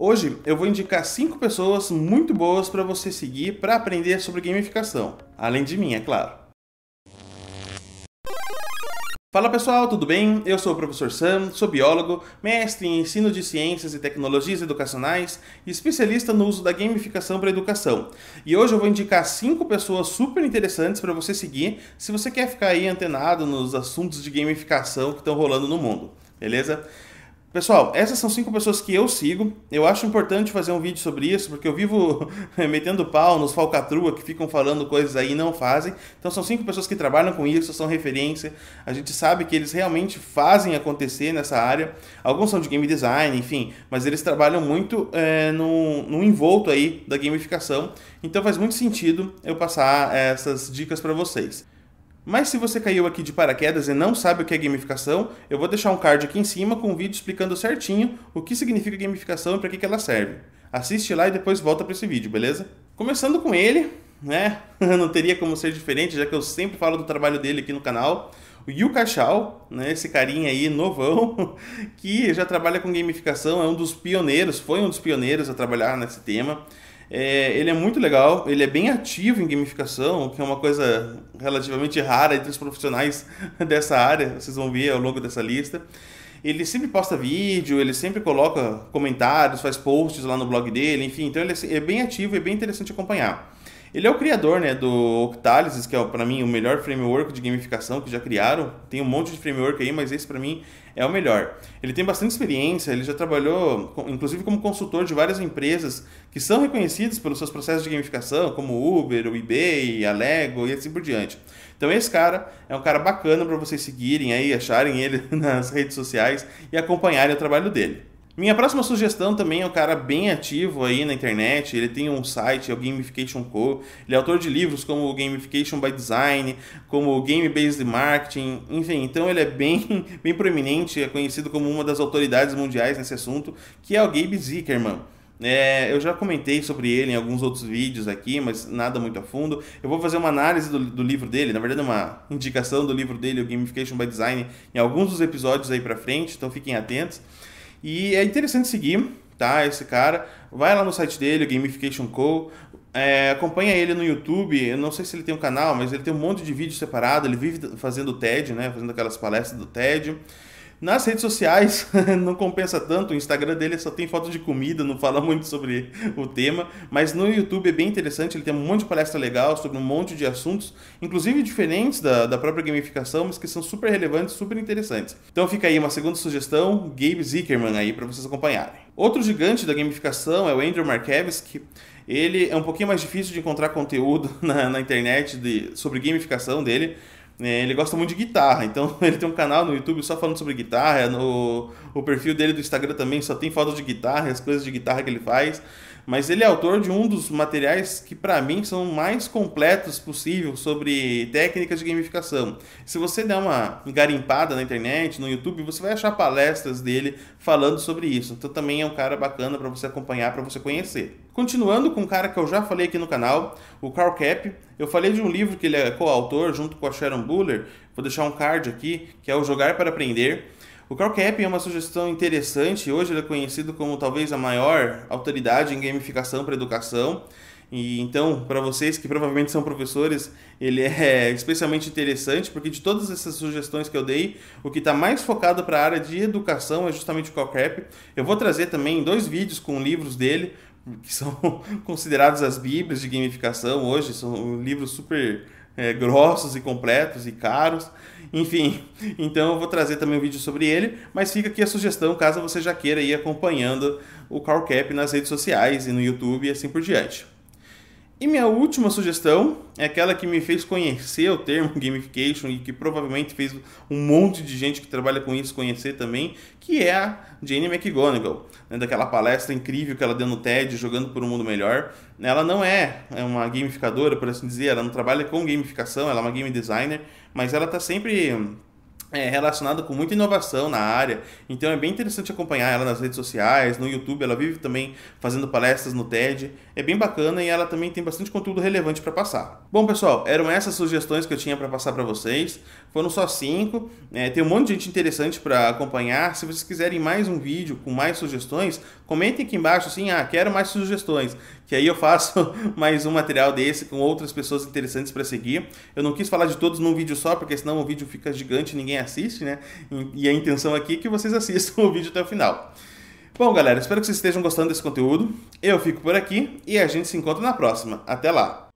Hoje eu vou indicar 5 pessoas muito boas para você seguir para aprender sobre gamificação, além de mim, é claro. Fala pessoal, tudo bem? Eu sou o professor Sam, sou biólogo, mestre em ensino de ciências e tecnologias educacionais especialista no uso da gamificação para a educação. E hoje eu vou indicar cinco pessoas super interessantes para você seguir se você quer ficar aí antenado nos assuntos de gamificação que estão rolando no mundo, beleza? Pessoal, essas são cinco pessoas que eu sigo. Eu acho importante fazer um vídeo sobre isso, porque eu vivo metendo pau nos falcatrua que ficam falando coisas aí e não fazem. Então são cinco pessoas que trabalham com isso, são referência. A gente sabe que eles realmente fazem acontecer nessa área. Alguns são de game design, enfim, mas eles trabalham muito é, no, no envolto aí da gamificação. Então faz muito sentido eu passar eh, essas dicas para vocês. Mas se você caiu aqui de paraquedas e não sabe o que é gamificação, eu vou deixar um card aqui em cima com um vídeo explicando certinho o que significa gamificação e para que, que ela serve. Assiste lá e depois volta para esse vídeo, beleza? Começando com ele, né? não teria como ser diferente, já que eu sempre falo do trabalho dele aqui no canal. O Yu Cachal, né, esse carinha aí novão, que já trabalha com gamificação, é um dos pioneiros, foi um dos pioneiros a trabalhar nesse tema. É, ele é muito legal, ele é bem ativo em gamificação, que é uma coisa relativamente rara entre os profissionais dessa área, vocês vão ver ao longo dessa lista. Ele sempre posta vídeo, ele sempre coloca comentários, faz posts lá no blog dele, enfim, então ele é, é bem ativo e é bem interessante acompanhar. Ele é o criador né, do Octalysis, que é para mim o melhor framework de gamificação que já criaram. Tem um monte de framework aí, mas esse para mim é o melhor. Ele tem bastante experiência, ele já trabalhou, inclusive, como consultor de várias empresas que são reconhecidas pelos seus processos de gamificação, como Uber, o eBay, a Lego e assim por diante. Então esse cara é um cara bacana para vocês seguirem aí, acharem ele nas redes sociais e acompanharem o trabalho dele. Minha próxima sugestão também é um cara bem ativo aí na internet, ele tem um site, é o Gamification Co. Ele é autor de livros como Gamification by Design, como Game Based Marketing, enfim, então ele é bem, bem proeminente, é conhecido como uma das autoridades mundiais nesse assunto, que é o Gabe Zickerman. É, eu já comentei sobre ele em alguns outros vídeos aqui, mas nada muito a fundo. Eu vou fazer uma análise do, do livro dele, na verdade, uma indicação do livro dele, o Gamification by Design, em alguns dos episódios aí pra frente, então fiquem atentos. E é interessante seguir, tá? Esse cara. Vai lá no site dele, Gamification Co. É, acompanha ele no YouTube. Eu não sei se ele tem um canal, mas ele tem um monte de vídeo separado. Ele vive fazendo TED, né? Fazendo aquelas palestras do TED. Nas redes sociais não compensa tanto, o Instagram dele só tem foto de comida, não fala muito sobre o tema, mas no YouTube é bem interessante, ele tem um monte de palestra legal sobre um monte de assuntos, inclusive diferentes da, da própria gamificação, mas que são super relevantes, super interessantes. Então fica aí uma segunda sugestão, Gabe Zickerman aí para vocês acompanharem. Outro gigante da gamificação é o Andrew Markevski. Ele é um pouquinho mais difícil de encontrar conteúdo na, na internet de, sobre gamificação dele, é, ele gosta muito de guitarra, então ele tem um canal no YouTube só falando sobre guitarra, no, o perfil dele do Instagram também só tem fotos de guitarra, as coisas de guitarra que ele faz mas ele é autor de um dos materiais que para mim são mais completos possível sobre técnicas de gamificação. Se você der uma garimpada na internet, no YouTube, você vai achar palestras dele falando sobre isso. Então também é um cara bacana para você acompanhar, para você conhecer. Continuando com um cara que eu já falei aqui no canal, o Carl Cap, eu falei de um livro que ele é coautor junto com a Sharon Buller, vou deixar um card aqui, que é o Jogar para Aprender. O CrowdCap é uma sugestão interessante. Hoje ele é conhecido como talvez a maior autoridade em gamificação para educação. E então, para vocês que provavelmente são professores, ele é especialmente interessante, porque de todas essas sugestões que eu dei, o que está mais focado para a área de educação é justamente o CalCrep. Eu vou trazer também dois vídeos com livros dele, que são considerados as bíblias de gamificação hoje, são livros super é, grossos e completos e caros. Enfim, então eu vou trazer também um vídeo sobre ele, mas fica aqui a sugestão caso você já queira ir acompanhando o Carl Cap nas redes sociais e no YouTube e assim por diante. E minha última sugestão é aquela que me fez conhecer o termo gamification e que provavelmente fez um monte de gente que trabalha com isso conhecer também, que é a Jane McGonigal, né, daquela palestra incrível que ela deu no TED, Jogando por um Mundo Melhor. Ela não é, é uma gamificadora, por assim dizer, ela não trabalha com gamificação, ela é uma game designer, mas ela está sempre é, com muita inovação na área, então é bem interessante acompanhar ela nas redes sociais, no YouTube, ela vive também fazendo palestras no TED, é bem bacana e ela também tem bastante conteúdo relevante para passar. Bom pessoal, eram essas sugestões que eu tinha para passar para vocês, foram só cinco, é, tem um monte de gente interessante para acompanhar, se vocês quiserem mais um vídeo com mais sugestões, comentem aqui embaixo assim, ah, quero mais sugestões, que aí eu faço mais um material desse com outras pessoas interessantes para seguir. Eu não quis falar de todos num vídeo só, porque senão o vídeo fica gigante e ninguém assiste, né? E a intenção aqui é que vocês assistam o vídeo até o final. Bom, galera, espero que vocês estejam gostando desse conteúdo. Eu fico por aqui e a gente se encontra na próxima. Até lá!